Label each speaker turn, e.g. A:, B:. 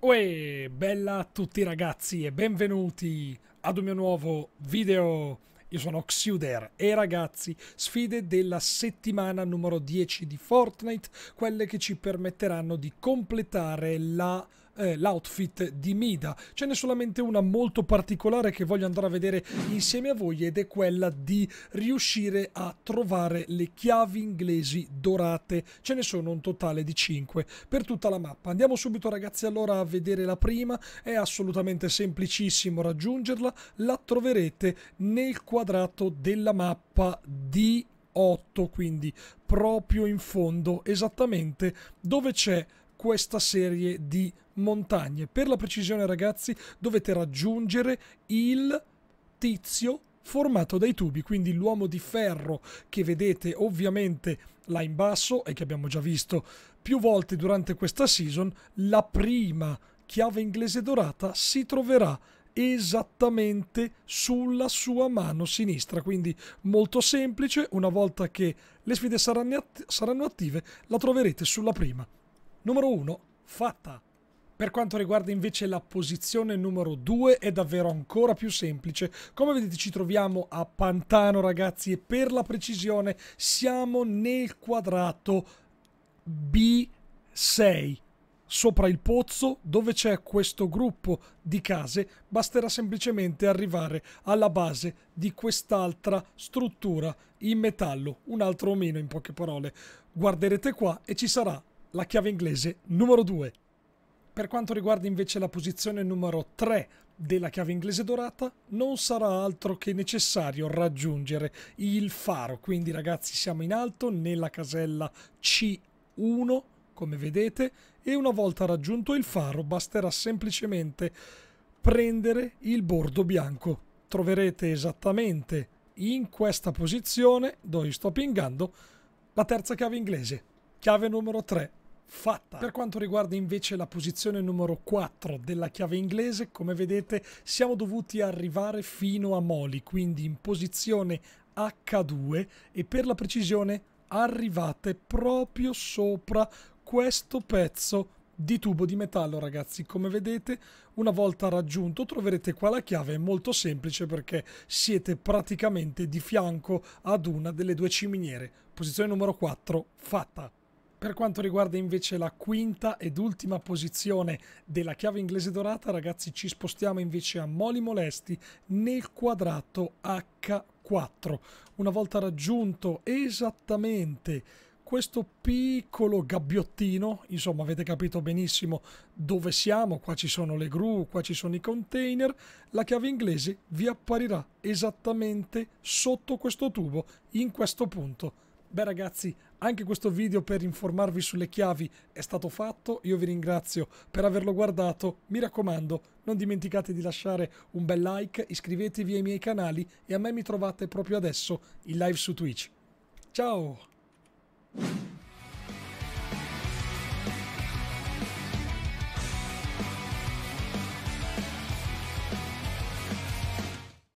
A: Uè, bella a tutti ragazzi e benvenuti ad un mio nuovo video. Io sono Xuder e ragazzi, sfide della settimana numero 10 di Fortnite, quelle che ci permetteranno di completare la eh, l'outfit di Mida. Ce n'è solamente una molto particolare che voglio andare a vedere insieme a voi ed è quella di riuscire a trovare le chiavi inglesi dorate. Ce ne sono un totale di 5 per tutta la mappa. Andiamo subito ragazzi allora a vedere la prima, è assolutamente semplicissimo raggiungerla, la troverete nel quadrato della mappa di 8, quindi proprio in fondo, esattamente dove c'è questa serie di montagne. Per la precisione ragazzi dovete raggiungere il tizio formato dai tubi, quindi l'uomo di ferro che vedete ovviamente là in basso e che abbiamo già visto più volte durante questa season, la prima chiave inglese dorata si troverà esattamente sulla sua mano sinistra. Quindi molto semplice, una volta che le sfide saranno, attive la troverete sulla prima. Numero 1, fatta. Per quanto riguarda invece la posizione numero 2 è davvero ancora più semplice. Come vedete ci troviamo a Pantano ragazzi e per la precisione siamo nel quadrato B6 sopra il pozzo dove c'è questo gruppo di case basterà semplicemente arrivare alla base di quest'altra struttura in metallo un altro omino in poche parole guarderete qua e ci sarà la chiave inglese numero 2. Per quanto riguarda invece la posizione numero 3 della chiave inglese dorata, non sarà altro che necessario raggiungere il faro. Quindi ragazzi siamo in alto nella casella C1, come vedete, e una volta raggiunto il faro basterà semplicemente prendere il bordo bianco. Troverete esattamente in questa posizione, dove sto pingando, la terza chiave inglese, chiave numero 3 fatta. Per quanto riguarda invece la posizione numero 4 della chiave inglese, come vedete siamo dovuti arrivare fino a Moli, quindi in posizione H2 e per la precisione arrivate proprio sopra questo pezzo di tubo di metallo ragazzi come vedete una volta raggiunto troverete qua la chiave è molto semplice perché siete praticamente di fianco ad una delle due ciminiere posizione numero 4 fatta per quanto riguarda invece la quinta ed ultima posizione della chiave inglese dorata, ragazzi, ci spostiamo invece a Moli Molesti nel quadrato H4. Una volta raggiunto esattamente questo piccolo gabbiottino, insomma avete capito benissimo dove siamo, qua ci sono le gru, qua ci sono i container, la chiave inglese vi apparirà esattamente sotto questo tubo, in questo punto Beh ragazzi, anche questo video per informarvi sulle chiavi è stato fatto, io vi ringrazio per averlo guardato, mi raccomando non dimenticate di lasciare un bel like, iscrivetevi ai miei canali e a me mi trovate proprio adesso in live su Twitch. Ciao!